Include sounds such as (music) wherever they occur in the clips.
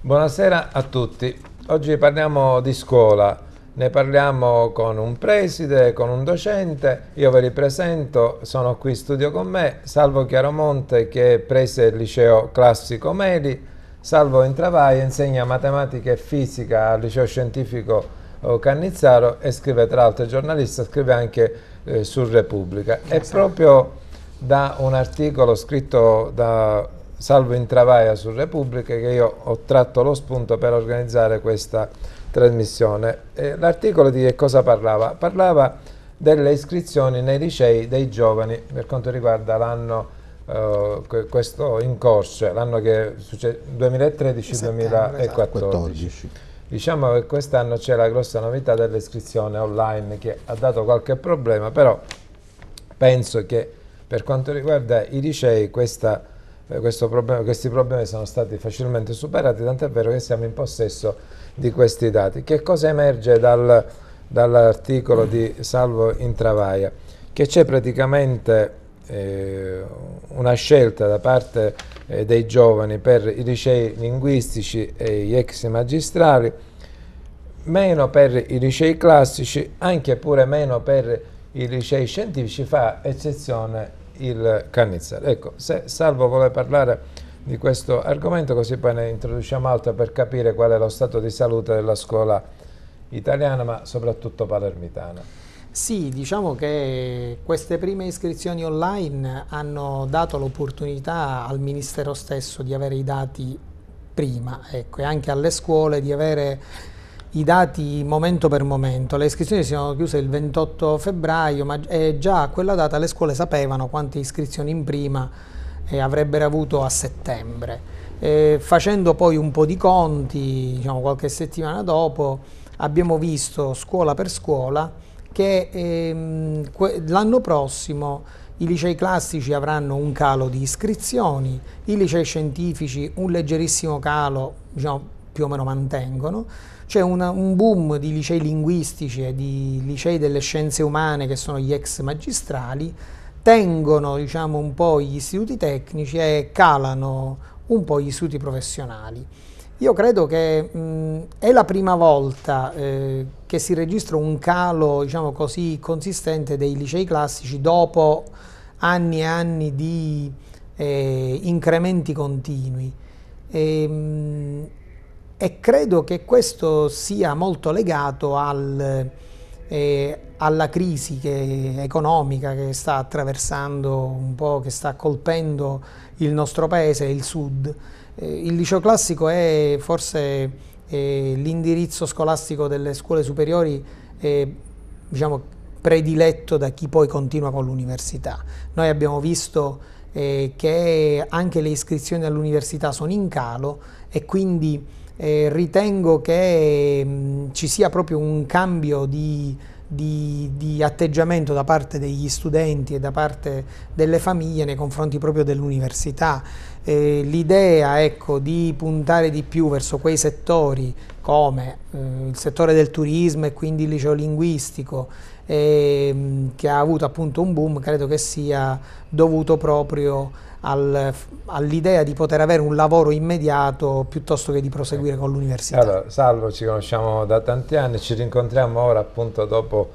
Buonasera a tutti. Oggi parliamo di scuola. Ne parliamo con un preside, con un docente. Io ve li presento, sono qui in studio con me. Salvo Chiaromonte che prese il liceo classico Meli. Salvo Intravai insegna matematica e fisica al liceo scientifico oh, Cannizzaro e scrive tra l'altro giornalista, scrive anche eh, su Repubblica. È proprio da un articolo scritto da Salvo in travaia su Repubblica che io ho tratto lo spunto per organizzare questa trasmissione. Eh, l'articolo di che cosa parlava? Parlava delle iscrizioni nei licei dei giovani per quanto riguarda l'anno eh, questo in corso, cioè l'anno che succede 2013-2014. Esatto. Diciamo che quest'anno c'è la grossa novità dell'iscrizione online che ha dato qualche problema, però penso che per quanto riguarda i licei questa eh, problema, questi problemi sono stati facilmente superati, tant'è vero che siamo in possesso di questi dati. Che cosa emerge dal, dall'articolo di Salvo Intravaia? Che c'è praticamente eh, una scelta da parte eh, dei giovani per i licei linguistici e gli ex magistrali, meno per i licei classici, anche pure meno per i licei scientifici, fa eccezione il Cannizzaro. Ecco, se Salvo vuole parlare di questo argomento così poi ne introduciamo altro per capire qual è lo stato di salute della scuola italiana ma soprattutto palermitana. Sì, diciamo che queste prime iscrizioni online hanno dato l'opportunità al Ministero stesso di avere i dati prima ecco, e anche alle scuole di avere i dati momento per momento. Le iscrizioni si sono chiuse il 28 febbraio, ma già a quella data le scuole sapevano quante iscrizioni in prima eh, avrebbero avuto a settembre. Eh, facendo poi un po' di conti, diciamo, qualche settimana dopo, abbiamo visto scuola per scuola che ehm, l'anno prossimo i licei classici avranno un calo di iscrizioni, i licei scientifici un leggerissimo calo, diciamo, più o meno mantengono, c'è una, un boom di licei linguistici e di licei delle scienze umane che sono gli ex magistrali, tengono diciamo, un po' gli istituti tecnici e calano un po' gli istituti professionali. Io credo che mh, è la prima volta eh, che si registra un calo diciamo così, consistente dei licei classici dopo anni e anni di eh, incrementi continui. E, ehm, mh, e credo che questo sia molto legato al, eh, alla crisi che, economica che sta attraversando un po', che sta colpendo il nostro paese e il sud. Eh, il liceo classico è forse eh, l'indirizzo scolastico delle scuole superiori eh, diciamo, prediletto da chi poi continua con l'università. Noi abbiamo visto eh, che anche le iscrizioni all'università sono in calo e quindi eh, ritengo che mh, mm, ci sia proprio un cambio di, di, di, atteggiamento da parte degli studenti e da parte delle famiglie nei confronti proprio dell'università. Eh, L'idea ecco, di puntare di più verso quei settori come eh, il settore del turismo e quindi il liceo linguistico mm, che ha avuto appunto un boom credo che sia dovuto proprio al, all'idea di poter avere un lavoro immediato piuttosto che di proseguire con l'università. Allora, Salvo, ci conosciamo da tanti anni, ci rincontriamo ora appunto dopo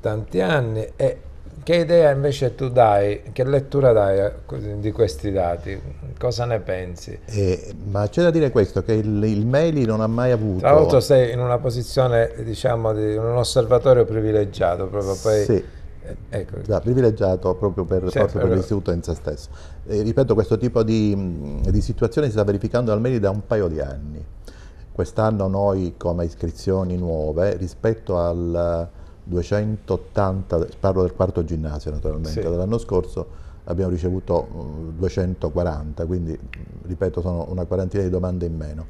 tanti anni e che idea invece tu dai, che lettura dai di questi dati? Cosa ne pensi? Eh, ma c'è da dire questo, che il, il Meli non ha mai avuto... Tra l'altro sei in una posizione, diciamo, di un osservatorio privilegiato, proprio poi... Sì eh, ecco. da privilegiato proprio per, certo, proprio per l'istituto in se stesso. E, ripeto, questo tipo di, di situazione si sta verificando almeno da un paio di anni. Quest'anno noi come iscrizioni nuove rispetto al 280, parlo del quarto ginnasio naturalmente, sì. dell'anno scorso abbiamo ricevuto 240, quindi ripeto sono una quarantina di domande in meno.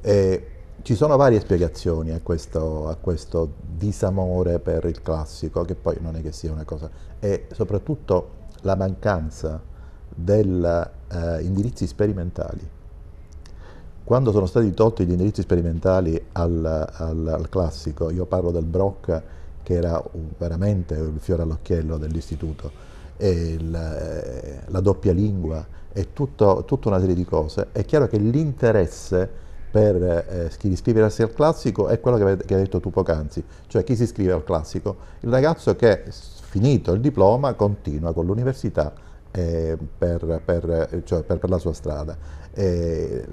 E, ci sono varie spiegazioni a questo, a questo, disamore per il classico, che poi non è che sia una cosa, e soprattutto la mancanza degli eh, indirizzi sperimentali. Quando sono stati tolti gli indirizzi sperimentali al, al, al classico, io parlo del Brock che era un, veramente il fiore all'occhiello dell'istituto, il, eh, la doppia lingua e tutto, tutta una serie di cose, è chiaro che l'interesse per eh, iscriversi al classico è quello che, avete, che hai detto tu poc'anzi, cioè chi si iscrive al classico, il ragazzo che finito il diploma continua con l'università eh, per, per, cioè per, per la sua strada. Eh,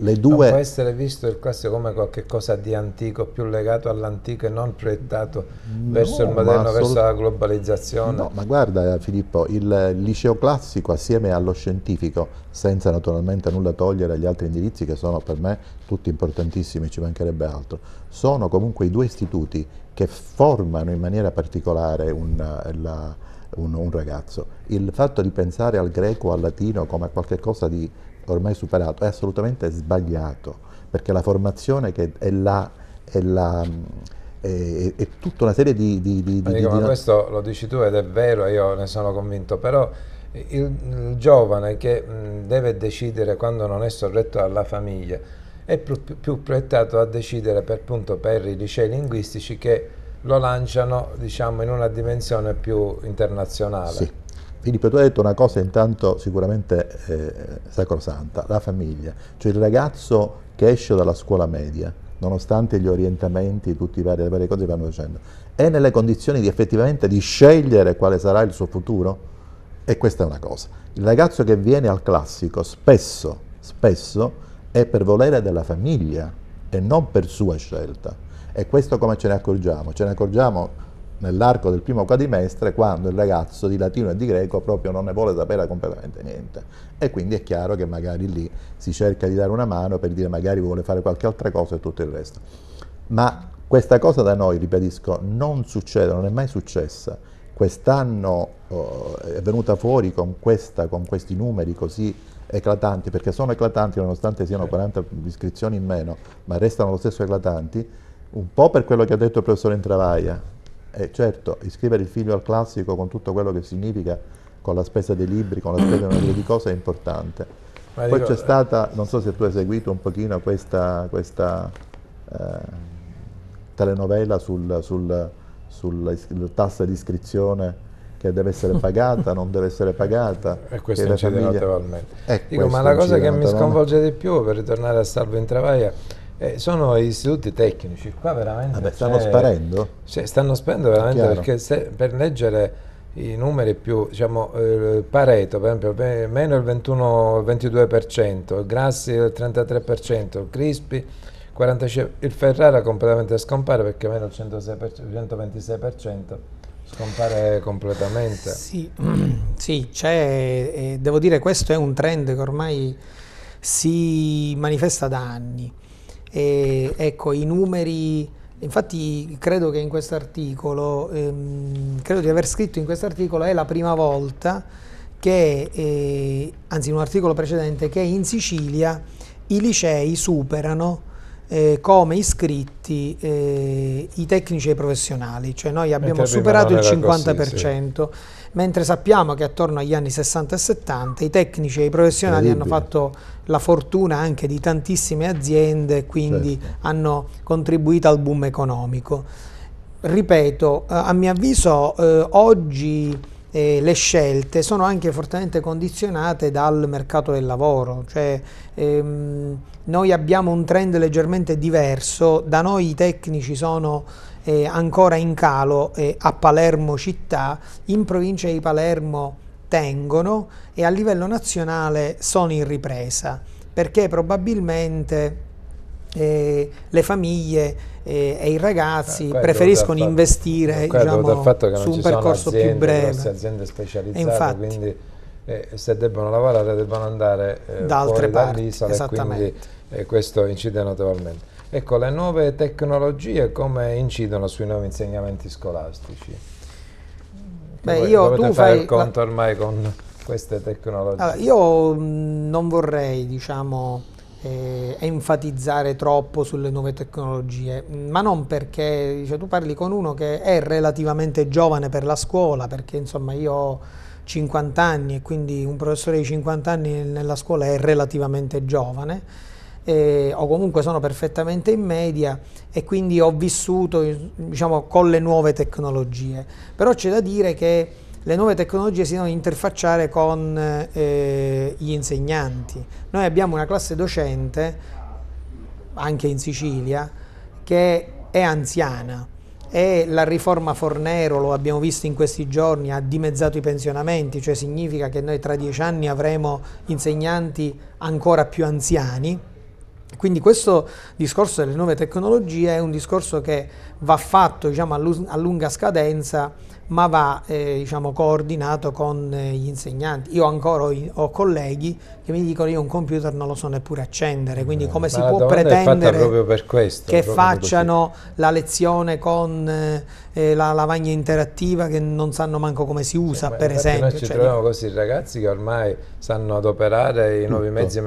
le due... Non può essere visto il classico come qualcosa di antico, più legato all'antico e non proiettato no, verso il moderno, assolut... verso la globalizzazione. No, ma guarda eh, Filippo, il liceo classico assieme allo scientifico, senza naturalmente nulla togliere agli altri indirizzi che sono per me tutti importantissimi, ci mancherebbe altro, sono comunque i due istituti che formano in maniera particolare una, eh, la, un, un ragazzo. Il fatto di pensare al greco o al latino come a qualcosa di ormai superato è assolutamente sbagliato, perché la formazione che è là, è là e, tutta una serie di... di, di, di Dico, questo lo dici tu ed è vero, io ne sono convinto, però il, il giovane che mh, deve decidere quando non è sorretto dalla famiglia è più, più, più proiettato a decidere per, appunto, per i licei linguistici che lo lanciano diciamo, in una dimensione più internazionale. Sì. Filippo, tu hai detto una cosa intanto sicuramente eh, sacrosanta, la famiglia, cioè il ragazzo che esce dalla scuola media, nonostante gli orientamenti, tutte le varie cose che vanno facendo, è nelle condizioni di effettivamente di scegliere quale sarà il suo futuro? E questa è una cosa. Il ragazzo che viene al classico spesso, spesso è per volere della famiglia e non per sua scelta. E questo come ce ne accorgiamo? Ce ne accorgiamo nell'arco del primo quadrimestre quando il ragazzo di latino e di greco proprio non ne vuole sapere completamente niente. E quindi è chiaro che magari lì si cerca di dare una mano per dire magari vuole fare qualche altra cosa e tutto il resto. Ma questa cosa da noi, ripetisco, non succede, non è mai successa. Quest'anno oh, è venuta fuori con, questa, con questi numeri così eclatanti, perché sono eclatanti nonostante siano 40 iscrizioni in meno, ma restano lo stesso eclatanti, un po' per quello che ha detto il professore Intravaia, eh, certo, iscrivere il figlio al classico con tutto quello che significa, con la spesa dei libri, con la spesa di una serie di cose, è importante. Ma Poi c'è eh, stata, non so se tu hai seguito un pochino questa, questa eh, telenovela sul, sul, sulla tassa di iscrizione che deve essere pagata, non deve essere pagata. (laughs) E questo incide famiglia... notevolmente. Eh, dico, ma la cosa che mi sconvolge di più, per ritornare a Salvo Intravaia, eh, sono istituti tecnici, qua veramente... Vabbè, stanno sparendo? Cioè, stanno sparendo veramente perché se, per leggere i numeri più, diciamo, eh, Pareto per esempio, meno il 21, 22%, Grassi il 33%, Crispi 45%, il Ferrara completamente scompare perché meno il 126%, scompare completamente. Sì, (clears throat) sì c'è, eh, devo dire questo è un trend che ormai si manifesta da anni. E, ecco, i numeri, infatti credo che in questo articolo, ehm, credo di aver scritto in questo articolo, è la prima volta che, eh, anzi in un articolo precedente, che in Sicilia i licei superano eh, come iscritti eh, i tecnici e i professionali, cioè noi abbiamo superato il 50%. Così, sì mentre sappiamo che attorno agli anni 60 e 70 i tecnici e i professionali hanno fatto la fortuna anche di tantissime aziende quindi certo. hanno contribuito al boom economico. Ripeto, eh, a mio avviso eh, oggi eh, le scelte sono anche fortemente condizionate dal mercato del lavoro, cioè ehm, noi abbiamo un trend leggermente diverso, da noi i tecnici sono eh, ancora in calo eh, a Palermo città, in provincia di Palermo tengono e a livello nazionale sono in ripresa perché probabilmente eh, le famiglie eh, e i ragazzi eh, preferiscono investire diciamo, su un percorso aziende, più breve. aziende specializzate, infatti, quindi eh, se debbono lavorare debbono andare eh, da altre parti, e quindi questo incide notevolmente. Ecco, le nuove tecnologie come incidono sui nuovi insegnamenti scolastici? Beh, Voi io, tu fai il conto la... ormai con queste tecnologie. Allora, io mm, non vorrei, diciamo, eh, enfatizzare troppo sulle nuove tecnologie, ma non perché cioè, tu parli con uno che è relativamente giovane per la scuola, perché insomma io ho 50 anni e quindi un professore di 50 anni nella scuola è relativamente giovane eh, o comunque sono perfettamente in media e quindi ho vissuto diciamo, con le nuove tecnologie. Però c'è da dire che le nuove tecnologie si devono interfacciare con eh, gli insegnanti. Noi abbiamo una classe docente, anche in Sicilia, che è anziana e la riforma Fornero, lo abbiamo visto in questi giorni, ha dimezzato i pensionamenti, cioè significa che noi tra dieci anni avremo insegnanti ancora più anziani quindi questo discorso delle nuove tecnologie è un discorso che va fatto diciamo, a lunga scadenza ma va eh, diciamo, coordinato con eh, gli insegnanti. Io ancora ho, ho, colleghi che mi dicono io un computer non lo so neppure accendere, quindi eh, come ma si può pretendere questo, che facciano così. la lezione con eh, eh, la lavagna interattiva che non sanno manco come si usa, eh, per esempio. Noi ci cioè, troviamo così ragazzi che ormai sanno adoperare i nuovi tutto. mezzi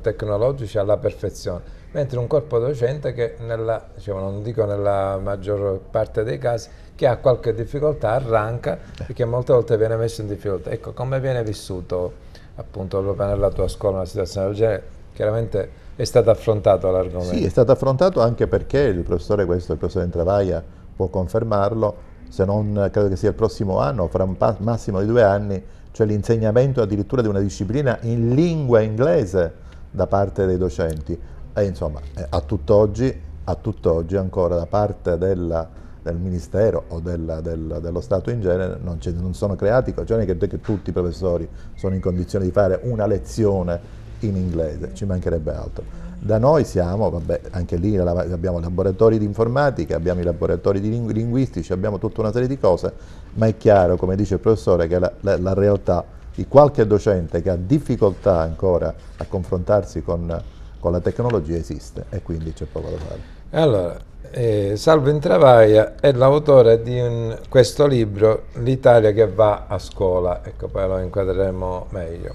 tecnologici alla perfezione, mentre un corpo docente che nella, diciamo, non dico nella maggior parte dei casi, che ha qualche difficoltà arranca eh. perché molte volte viene messo in difficoltà. Ecco, come viene vissuto appunto proprio nella tua scuola una situazione del genere? Chiaramente è stato affrontato l'argomento. Sì, è stato affrontato anche perché il professore, questo il professore Intravaglia può confermarlo, se non credo che sia il prossimo anno, fra un massimo di due anni, cioè l'insegnamento addirittura di una disciplina in lingua inglese da parte dei docenti. E insomma, eh, a tutt'oggi, a tutt'oggi ancora da parte della del Ministero o della, del, dello Stato in genere non, non sono creati, cioè non è che, che tutti i professori sono in condizione di fare una lezione in inglese, ci mancherebbe altro. Da noi siamo, vabbè, anche lì abbiamo laboratori di informatica, abbiamo i laboratori di lingu linguistici, abbiamo tutta una serie di cose, ma è chiaro, come dice il professore, che la, la, la realtà di qualche docente che ha difficoltà ancora a confrontarsi con, con la tecnologia esiste e quindi c'è poco da fare. Allora. Eh, Salvo Intravaia è l'autore di un, questo libro, L'Italia che va a scuola, ecco poi lo inquadreremo meglio.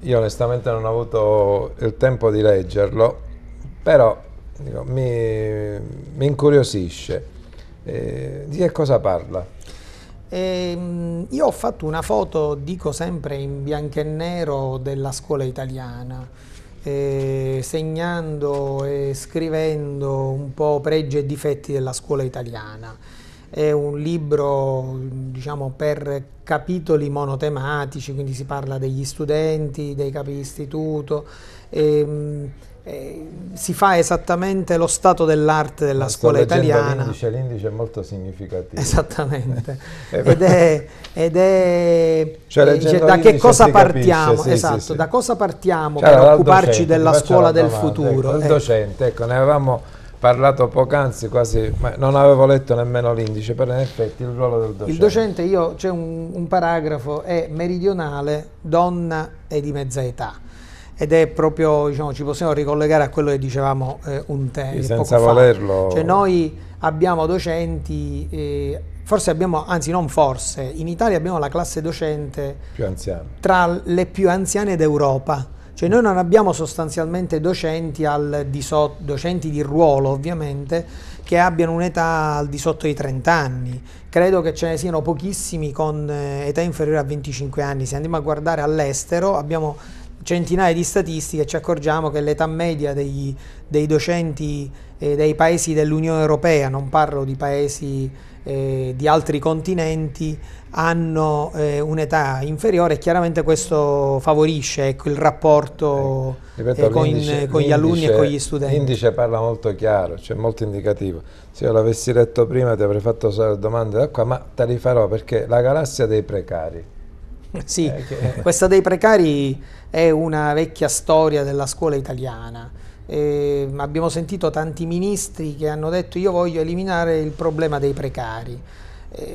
Io onestamente non ho avuto il tempo di leggerlo, però dico, mi, mi, incuriosisce. Eh, di che cosa parla? Eh, io ho fatto una foto, dico sempre in bianco e nero, della scuola italiana eh, segnando e scrivendo un po' pregi e difetti della scuola italiana. È un libro diciamo, per capitoli monotematici, quindi si parla degli studenti, dei capi istituto. Ehm, eh, si fa esattamente lo stato dell'arte della La scuola italiana. L'indice, l'indice è molto significativo. Esattamente. (laughs) Eh, ed è, ed è cioè, eh, dice, da che cosa partiamo? sì, esatto, sì, sì. da cosa partiamo cioè, per occuparci docente, della scuola del domanda, ecco, futuro? Ecco, eh. il docente, ecco, ne avevamo parlato poc'anzi quasi, ma non avevo letto nemmeno l'indice, però in effetti il ruolo del docente. Il docente, io, c'è un, un paragrafo, è meridionale, donna e di mezza età ed è proprio, diciamo, ci possiamo ricollegare a quello che dicevamo eh, un tempo. Senza volerlo. Cioè noi abbiamo docenti, eh, forse abbiamo, anzi non forse, in Italia abbiamo la classe docente tra le più anziane d'Europa. Cioè noi non abbiamo sostanzialmente docenti, di, so, docenti di ruolo ovviamente che abbiano un'età al di sotto dei 30 anni. Credo che ce ne siano pochissimi con eh, età inferiore a 25 anni. Se andiamo a guardare all'estero abbiamo centinaia di statistiche ci accorgiamo che l'età media dei, dei docenti eh, dei paesi dell'Unione Europea, non parlo di paesi eh, di altri continenti, hanno eh, un'età inferiore e chiaramente questo favorisce ecco, il rapporto eh, eh, Ripeto, con, eh, con, gli alunni e con gli studenti. L'indice parla molto chiaro, cioè molto indicativo. Se io l'avessi letto prima ti avrei fatto solo domande da qua, ma te li farò perché la galassia dei precari. (laughs) Sì, che... questa dei precari è una vecchia storia della scuola italiana. Eh, abbiamo sentito tanti ministri che hanno detto io voglio eliminare il problema dei precari.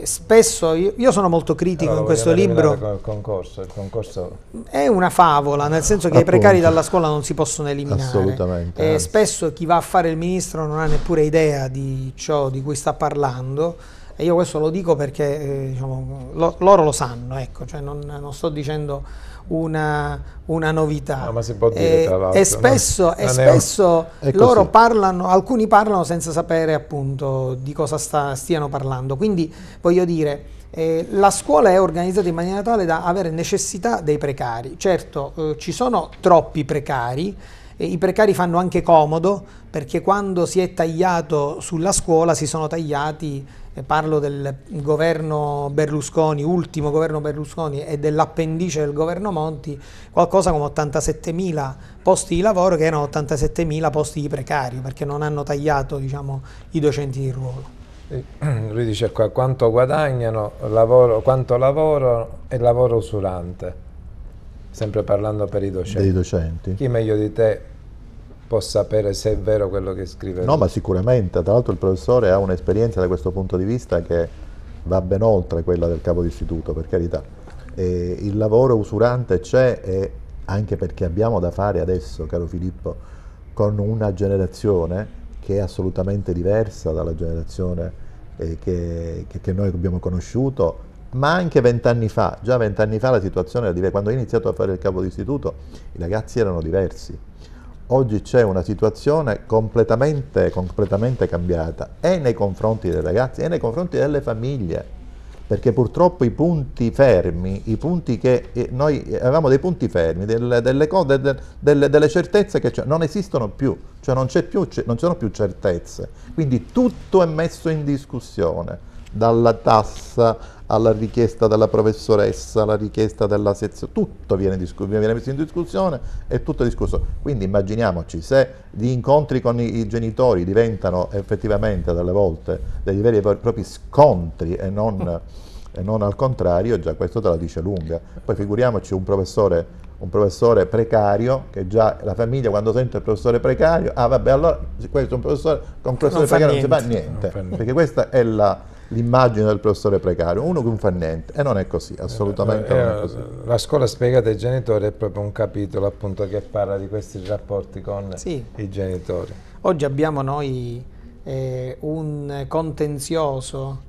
spesso io, sono molto critico allora, in questo libro. Il concorso, il concorso è una favola, nel senso che Appunto. i precari dalla scuola non si possono eliminare. Assolutamente. Eh, spesso chi va a fare il ministro non ha neppure idea di ciò di cui sta parlando e io questo lo dico perché eh, diciamo, lo, loro lo sanno, ecco, cioè non, non, sto dicendo una, una novità. No, ma si può dire, e, eh, tra l'altro. E spesso, no? e spesso è... loro parlano, alcuni parlano senza sapere appunto di cosa sta, stiano parlando, quindi voglio dire... Eh, la scuola è organizzata in maniera tale da avere necessità dei precari. Certo, eh, ci sono troppi precari, i precari fanno anche comodo perché quando si è tagliato sulla scuola si sono tagliati eh, parlo del governo Berlusconi, ultimo governo Berlusconi e dell'appendice del governo Monti, qualcosa come 87.000 posti di lavoro che erano 87.000 posti di precario perché non hanno tagliato diciamo, i docenti di ruolo. (clears throat) Lui dice qua quanto guadagnano, lavoro, quanto lavoro e lavoro usurante, sempre parlando per i docenti. Dei docenti. Chi meglio di te possa sapere se è vero quello che scrive. No, ma sicuramente, tra l'altro il professore ha un'esperienza da questo punto di vista che va ben oltre quella del capo d'istituto, per carità. E il lavoro usurante c'è e anche perché abbiamo da fare adesso, caro Filippo, con una generazione che è assolutamente diversa dalla generazione eh, che, che, noi abbiamo conosciuto, ma anche vent'anni fa, già vent'anni fa la situazione era diversa, quando ho iniziato a fare il capo d'istituto i ragazzi erano diversi, oggi c'è una situazione completamente, completamente cambiata e nei confronti dei ragazzi e nei confronti delle famiglie perché purtroppo i punti fermi, i punti che eh, noi avevamo dei punti fermi, delle, delle, cose, delle, delle certezze che non esistono più, cioè non, c'è più, non ci sono più certezze, quindi tutto è messo in discussione, dalla tassa alla richiesta della professoressa, alla richiesta della sezione, tutto viene, viene, messo in discussione e tutto è discusso. Quindi immaginiamoci se gli incontri con i, i genitori diventano effettivamente delle volte dei veri e propri scontri e non, e non, al contrario, già questo te la dice lunga. Poi figuriamoci un professore, un professore precario, che già la famiglia quando sente il professore precario, ah vabbè allora questo è un professore, con un professore non precario non si fa niente, fa niente. perché questa è la l'immagine del professore precario, uno che non fa niente, e non è così, assolutamente eh, eh, non è eh, così. Eh, la scuola spiegata ai genitori è proprio un capitolo appunto che parla di questi rapporti con sì. i genitori. Oggi abbiamo noi eh, un contenzioso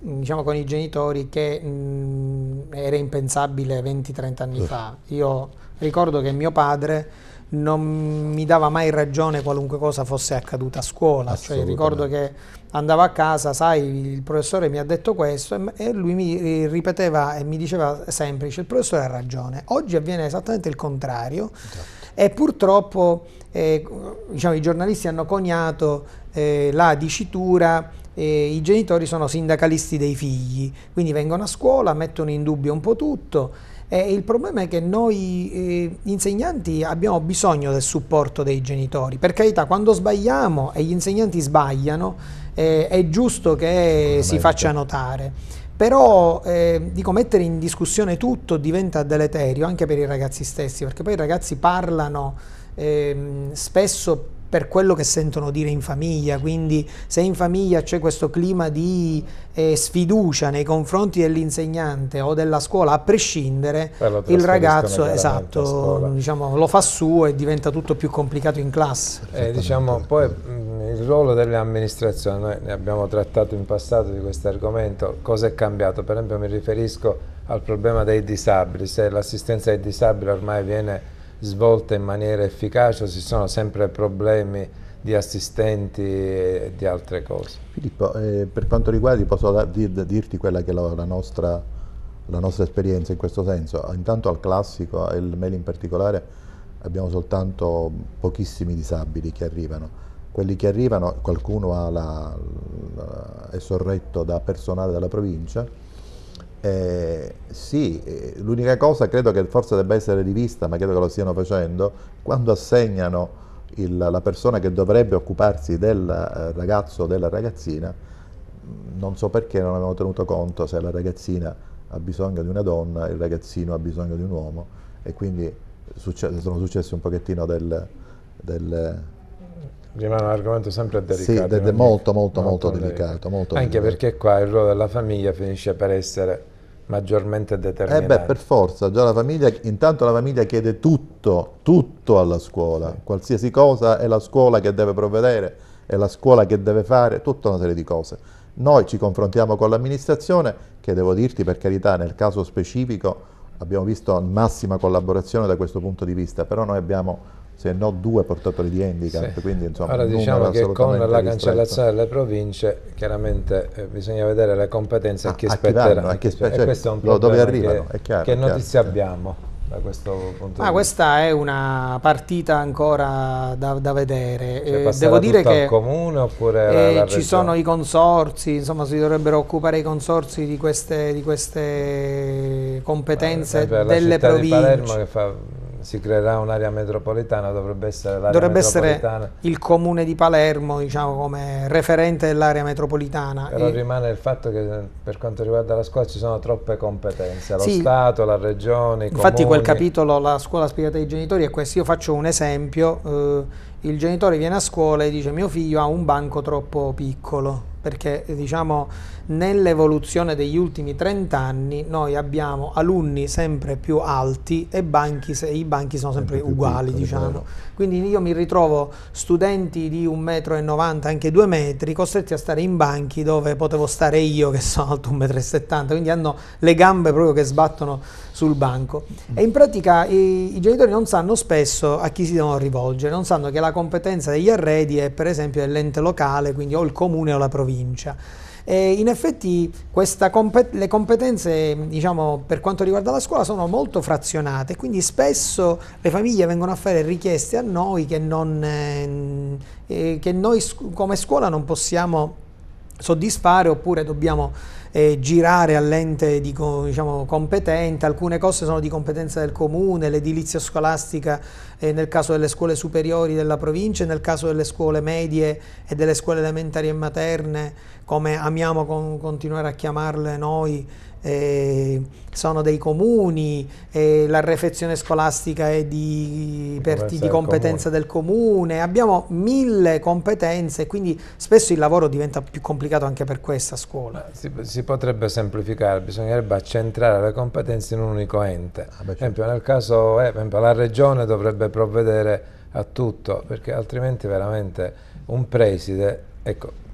diciamo con i genitori che mh, mm, era impensabile 20-30 anni fa. Io ricordo che mio padre non mi dava mai ragione qualunque cosa fosse accaduta a scuola. Cioè, ricordo che andavo a casa, sai, il professore mi ha detto questo e lui mi ripeteva e mi diceva sempre, il professore ha ragione. Oggi avviene esattamente il contrario esatto. e purtroppo eh, diciamo, i giornalisti hanno coniato eh, la dicitura eh, i genitori sono sindacalisti dei figli, quindi vengono a scuola, mettono in dubbio un po' tutto eh, il problema è che noi eh, insegnanti abbiamo bisogno del supporto dei genitori. Per carità, quando sbagliamo e gli insegnanti sbagliano, eh, è giusto che si faccia notare. Però eh, dico, mettere in discussione tutto diventa deleterio anche per i ragazzi stessi, perché poi i ragazzi parlano ehm, spesso per quello che sentono dire in famiglia, quindi se in famiglia c'è questo clima di eh, sfiducia nei confronti dell'insegnante o della scuola, a prescindere, eh, il ragazzo esatto, diciamo, lo fa suo e diventa tutto più complicato in classe. Eh, diciamo, poi mm, il ruolo delle amministrazioni, noi ne abbiamo trattato in passato di questo argomento, cosa è cambiato? Per esempio mi riferisco al problema dei disabili, se l'assistenza ai disabili ormai viene svolta in maniera efficace o ci sono sempre problemi di assistenti e di altre cose? Filippo, eh, per quanto riguarda posso dir, dirti quella che è la, la, nostra, la, nostra, esperienza in questo senso. Intanto al classico e al mail in particolare abbiamo soltanto pochissimi disabili che arrivano. Quelli che arrivano, qualcuno la, è sorretto da personale della provincia, eh, sì, eh, l'unica cosa credo che forse debba essere rivista, ma credo che lo stiano facendo, quando assegnano il, la persona che dovrebbe occuparsi del eh, ragazzo o della ragazzina, mm, non so perché non avevano tenuto conto se la ragazzina ha bisogno di una donna, il ragazzino ha bisogno di un uomo e quindi succe- sono successi un pochettino del... del Rimane un argomento sempre delicato. Sì, de- de- eh, molto, molto, molto, molto delicato, delicato. Molto Anche delicato. perché qua il ruolo della famiglia finisce per essere maggiormente determinati. Eh beh, per forza, già la famiglia, intanto la famiglia chiede tutto, tutto alla scuola, sì. qualsiasi cosa è la scuola che deve provvedere, è la scuola che deve fare, tutta una serie di cose. Noi ci confrontiamo con l'amministrazione, che devo dirti per carità, nel caso specifico abbiamo visto massima collaborazione da questo punto di vista, però noi abbiamo se no due portatori di handicap. Sì. Quindi, insomma, Ora diciamo che con la ristretto. cancellazione delle province chiaramente eh, bisogna vedere le competenze ah, a chi a spetterà. a chi spetterà. Cioè, questo è un problema dove arrivano, che, è chiaro, che chiaro, notizie chiaro. abbiamo da questo punto ah, di questa è una partita ancora da, da vedere. Cioè, eh, devo dire che comune, eh, ci sono i consorzi, insomma, si dovrebbero occupare i consorsi di queste, di queste competenze Beh, delle province. Di Palermo che fa si creerà un'area metropolitana, dovrebbe essere l'area Dovrebbe essere il comune di Palermo, diciamo, come referente dell'area metropolitana. Però e... rimane il fatto che per quanto riguarda la scuola ci sono troppe competenze, lo sì. Stato, la Regione, i Infatti comuni. quel capitolo, la scuola spiegata ai genitori, è questo. Io faccio un esempio, eh, il genitore viene a scuola e dice mio figlio ha un banco troppo piccolo, perché diciamo nell'evoluzione degli ultimi 30 anni noi abbiamo alunni sempre più alti e banchi, i banchi sono sempre, sempre uguali, piccoli, diciamo. Quindi io mi ritrovo studenti di 1,90 m, anche 2 metri, costretti a stare in banchi dove potevo stare io che sono alto 1,70 m, quindi hanno le gambe proprio che sbattono sul banco. E in pratica i, i genitori non sanno spesso a chi si devono rivolgere, non sanno che la competenza degli arredi è per esempio dell'ente locale, quindi o il comune o la provincia e in effetti compet le competenze diciamo, per quanto riguarda la scuola sono molto frazionate, quindi spesso le famiglie vengono a fare richieste a noi che, non, eh, eh che noi come scuola non possiamo soddisfare oppure dobbiamo eh, girare all'ente diciamo, competente, alcune cose sono di competenza del comune, l'edilizia scolastica eh, nel caso delle scuole superiori della provincia, nel caso delle scuole medie e delle scuole elementari e materne, come amiamo con, continuare a chiamarle noi, eh, sono dei comuni, eh, la refezione scolastica è di, per, di competenza del comune, abbiamo mille competenze, quindi spesso il lavoro diventa più complicato anche per questa scuola. Si, si potrebbe semplificare, bisognerebbe accentrare le competenze in un unico ente. Ah, per certo. esempio nel caso, eh, la regione dovrebbe provvedere a tutto, perché altrimenti veramente un preside, ecco,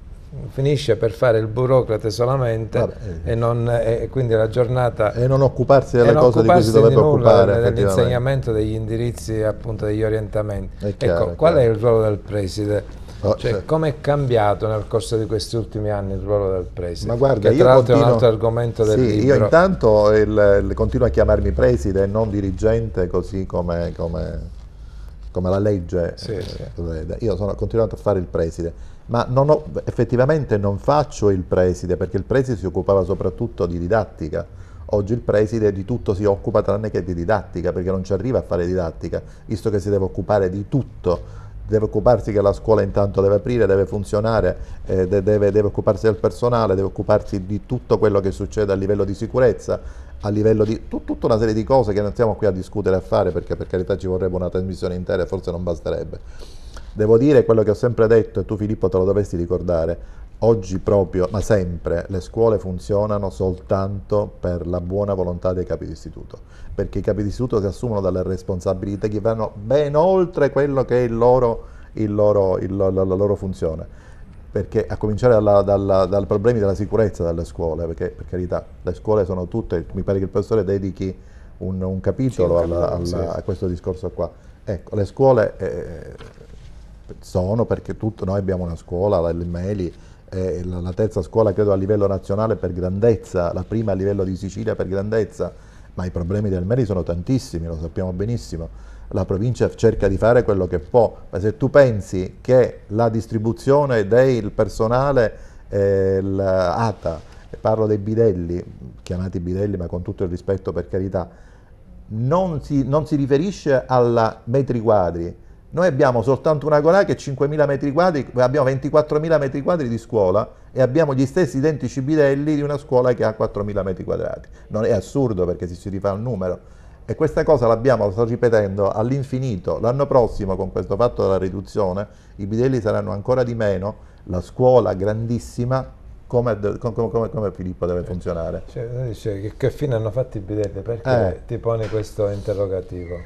finisce per fare il burocrate solamente Vabbè, eh, e, non, eh, e, quindi la giornata... E non occuparsi delle cose occuparsi di cui si dovrebbe di nulla, occupare. Dell'insegnamento eh, degli indirizzi, appunto degli orientamenti. È chiaro, ecco, è qual è il ruolo del preside? Oh, cioè, certo. Come è cambiato nel corso di questi ultimi anni il ruolo del preside? Ma guarda, che tra l'altro è un altro argomento del sì, libro. Io intanto il, il, continuo a chiamarmi preside e non dirigente così come, come, come la legge sì, eh, sì. Io sono continuato a fare il preside ma non ho, effettivamente non faccio il preside, perché il preside si occupava soprattutto di didattica. Oggi il preside di tutto si occupa tranne che di didattica, perché non ci arriva a fare didattica, visto che si deve occupare di tutto. Deve occuparsi che la scuola intanto deve aprire, deve funzionare, eh, deve, deve occuparsi del personale, deve occuparsi di tutto quello che succede a livello di sicurezza, a livello di tut, tutta una serie di cose che non stiamo qui a discutere e a fare perché per carità ci vorrebbe una trasmissione intera e forse non basterebbe Devo dire quello che ho sempre detto, e tu Filippo te lo dovresti ricordare, oggi proprio, ma sempre, le scuole funzionano soltanto per la buona volontà dei capi di istituto, perché i capi di istituto si assumono delle responsabilità che vanno ben oltre quello che è il loro, il loro, il, la, la loro funzione perché a cominciare dalla, dalla, dal problema della sicurezza delle scuole, perché per carità le scuole sono tutte, mi pare che il professore dedichi un, un capitolo, sì, un capitolo alla, alla, sì. a questo discorso qua. Ecco, le scuole eh, sono perché tutto, noi abbiamo una scuola, l'Elmeli, è la terza scuola credo a livello nazionale per grandezza, la prima a livello di Sicilia per grandezza, ma i problemi del Meli sono tantissimi, lo sappiamo benissimo. La provincia cerca di fare quello che può, ma se tu pensi che la distribuzione del personale eh, l'ATA, parlo dei bidelli, chiamati bidelli ma con tutto il rispetto per carità, non si, non si riferisce alla metri quadri, noi abbiamo soltanto una Golà che è 5.000 metri quadri, abbiamo 24.000 metri quadri di scuola e abbiamo gli stessi identici bidelli di una scuola che ha 4.000 metri quadrati. Non è assurdo perché si, rifà un numero. E questa cosa l'abbiamo, lo sto ripetendo, all'infinito. L'anno prossimo, con questo fatto della riduzione, i bidelli saranno ancora di meno, la scuola grandissima, come, come, come, come Filippo deve eh, funzionare. Cioè, dice, che, che fine hanno fatto i bidelli? Perché eh. ti poni questo interrogativo?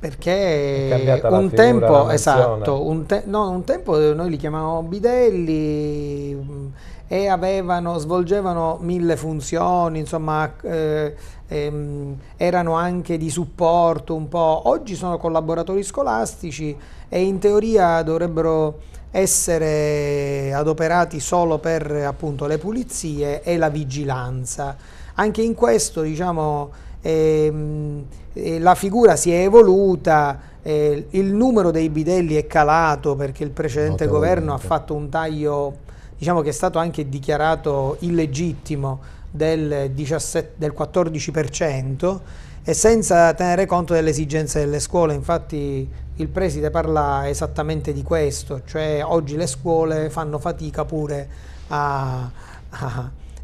perché un tempo, esatto, un, te- no, un tempo noi li chiamavamo bidelli e avevano, svolgevano mille funzioni, insomma eh, ehm, erano anche di supporto un po', oggi sono collaboratori scolastici e in teoria dovrebbero essere adoperati solo per appunto le pulizie e la vigilanza. Anche in questo diciamo Ehm, eh, la figura si è evoluta, eh, il numero dei bidelli è calato perché il precedente governo ha fatto un taglio, diciamo che è stato anche dichiarato illegittimo del, 17, del 14% e senza tenere conto delle esigenze delle scuole. Infatti il preside parla esattamente di questo, cioè oggi le scuole fanno fatica pure a,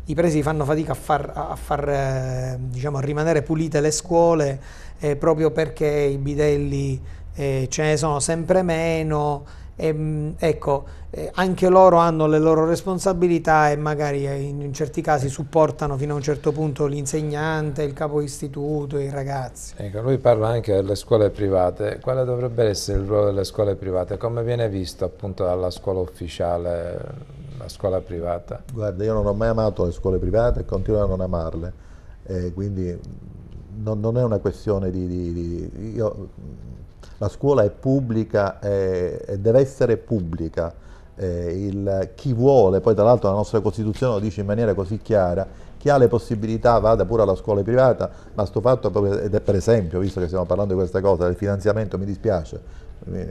i presi fanno fatica a far, a far eh, diciamo, a rimanere pulite le scuole eh, proprio perché i bidelli eh, ce ne sono sempre meno. E, mm, ecco, eh, anche loro hanno le loro responsabilità e magari eh, in, in certi casi supportano fino a un certo punto l'insegnante, il capo istituto, i ragazzi. Ecco, lui parla anche delle scuole private. Quale dovrebbe essere il ruolo delle scuole private? Come viene visto appunto dalla scuola ufficiale? una scuola privata? Guarda, io non ho mai amato le scuole private e continuo a non amarle, eh, quindi mm, non, non, è una questione di... di, di io, mm, la scuola è pubblica e, deve essere pubblica. Eh, il, chi vuole, poi tra l'altro la nostra Costituzione lo dice in maniera così chiara, chi ha le possibilità vada pure alla scuola privata, ma sto fatto, proprio, ed è per esempio, visto che stiamo parlando di questa cosa, del finanziamento mi dispiace, mi,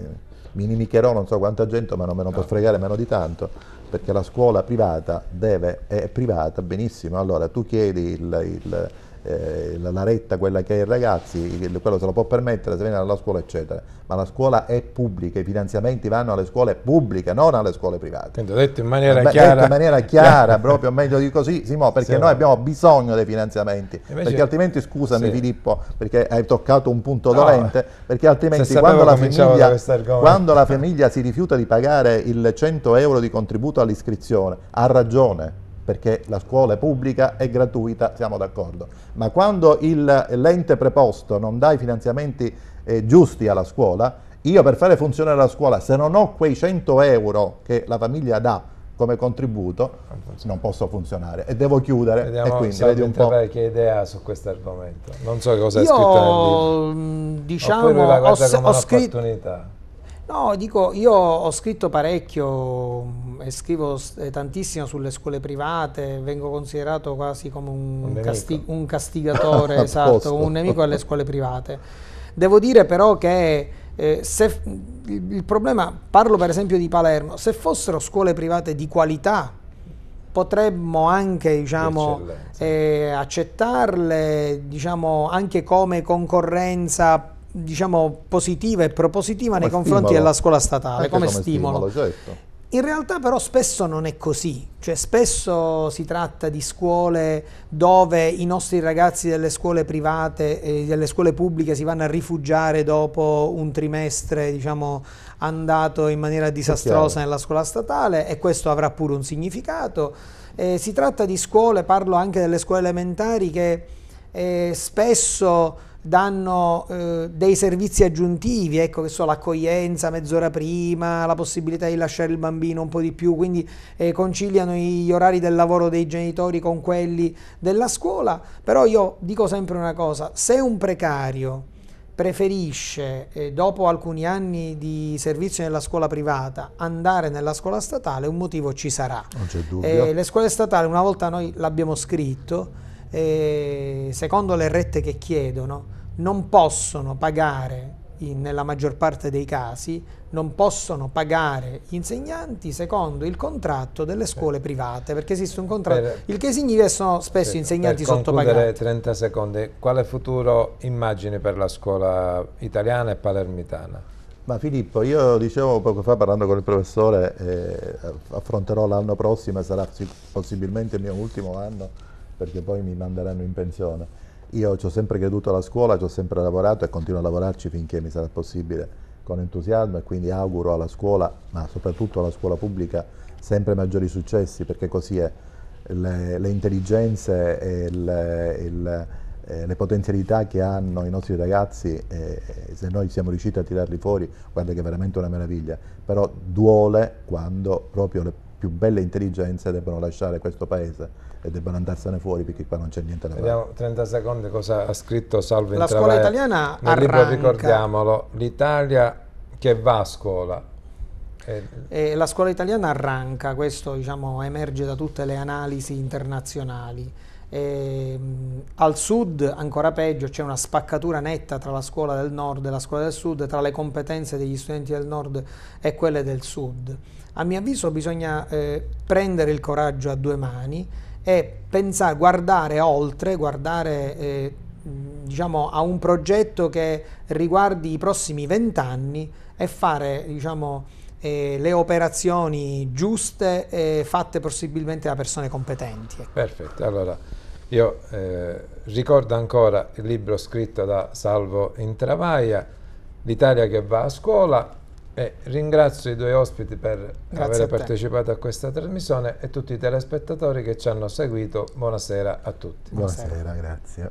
mi inimicherò non so quanta gente, ma non me lo no. può fregare meno di tanto, perché la scuola privata deve, è privata benissimo, allora tu chiedi il, il eh, la retta quella che ha i ragazzi, quello se lo può permettere, se viene dalla scuola eccetera, ma la scuola è pubblica, i finanziamenti vanno alle scuole pubbliche, non alle scuole private. Quindi ho detto in maniera Beh, chiara. in maniera chiara, proprio meglio di così, Simo, perché sì, noi abbiamo bisogno dei finanziamenti, invece, perché altrimenti scusami sì. Filippo, perché hai toccato un punto no, dolente, perché altrimenti quando la, famiglia, quando la famiglia si rifiuta di pagare il 100 euro di contributo all'iscrizione, ha ragione perché la scuola è pubblica, è gratuita, siamo d'accordo. Ma quando l'ente preposto non dà i finanziamenti eh, giusti alla scuola, io per fare funzionare la scuola, se non ho quei 100 euro che la famiglia dà come contributo, non posso funzionare e devo chiudere. Vediamo e quindi vedi un po'. che idea su questo argomento. Non so cosa è scritto nel libro. Mm, diciamo, ho, ho, scritto, No, dico, io ho scritto parecchio e scrivo tantissimo sulle scuole private, vengo considerato quasi come un, un, casti un (laughs) castigatore, esatto, un nemico alle scuole private. Devo dire però che eh, se, il, il problema, parlo per esempio di Palermo, se fossero scuole private di qualità, potremmo anche diciamo, eh, accettarle diciamo, anche come concorrenza diciamo, positiva e propositiva come nei stimolo. confronti della scuola statale, ecco come, come, stimolo. stimolo certo. In realtà però spesso non è così, cioè spesso si tratta di scuole dove i nostri ragazzi delle scuole private e delle scuole pubbliche si vanno a rifugiare dopo un trimestre diciamo, andato in maniera disastrosa nella scuola statale e questo avrà pure un significato. Eh, si tratta di scuole, parlo anche delle scuole elementari che eh, spesso danno eh, dei servizi aggiuntivi, ecco che so, l'accoglienza mezz'ora prima, la possibilità di lasciare il bambino un po' di più, quindi eh, conciliano gli orari del lavoro dei genitori con quelli della scuola, però io dico sempre una cosa, se un precario preferisce eh, dopo alcuni anni di servizio nella scuola privata andare nella scuola statale, un motivo ci sarà. Non c'è dubbio. Eh, le scuole statali una volta noi l'abbiamo scritto, eh, secondo le rette che chiedono, non possono pagare, in, nella maggior parte dei casi, non possono pagare gli insegnanti secondo il contratto delle scuole private, perché esiste un contratto, per, il che significa che sono spesso certo, insegnanti sottopagati. Per 30 secondi, quale futuro immagini per la scuola italiana e palermitana? Ma Filippo, io dicevo poco fa parlando con il professore, eh, affronterò l'anno prossimo, sarà possibilmente il mio ultimo anno perché poi mi manderanno in pensione. Io ci ho sempre creduto alla scuola, ci ho sempre lavorato e continuo a lavorarci finché mi sarà possibile con entusiasmo e quindi auguro alla scuola, ma soprattutto alla scuola pubblica, sempre maggiori successi perché così è. Le, le intelligenze e le, il, eh, le, potenzialità che hanno i nostri ragazzi, eh, eh, se noi siamo riusciti a tirarli fuori, guarda che è veramente una meraviglia, però duole quando proprio le più belle intelligenze debbano lasciare questo paese e debbano andarsene fuori perché qua non c'è niente da fare. Vediamo 30 secondi cosa ha scritto Salvo La scuola italiana Nel libro ricordiamolo, l'Italia che va a scuola. E la scuola italiana arranca, questo diciamo, emerge da tutte le analisi internazionali. E, ehm, al sud, ancora peggio, c'è una spaccatura netta tra la scuola del nord e la scuola del sud, tra le competenze degli studenti del nord e quelle del sud. A mio avviso bisogna eh, prendere il coraggio a due mani e pensare, guardare oltre, guardare eh, diciamo, a un progetto che riguardi i prossimi vent'anni e fare diciamo, eh, le operazioni giuste eh, fatte possibilmente da persone competenti. Ecco. Perfetto, allora io eh, ricordo ancora il libro scritto da Salvo Intravaia, L'Italia che va a scuola e ringrazio i due ospiti per Grazie aver a partecipato a questa trasmissione e tutti i telespettatori che ci hanno seguito. Buonasera a tutti. Buonasera, Buonasera grazie.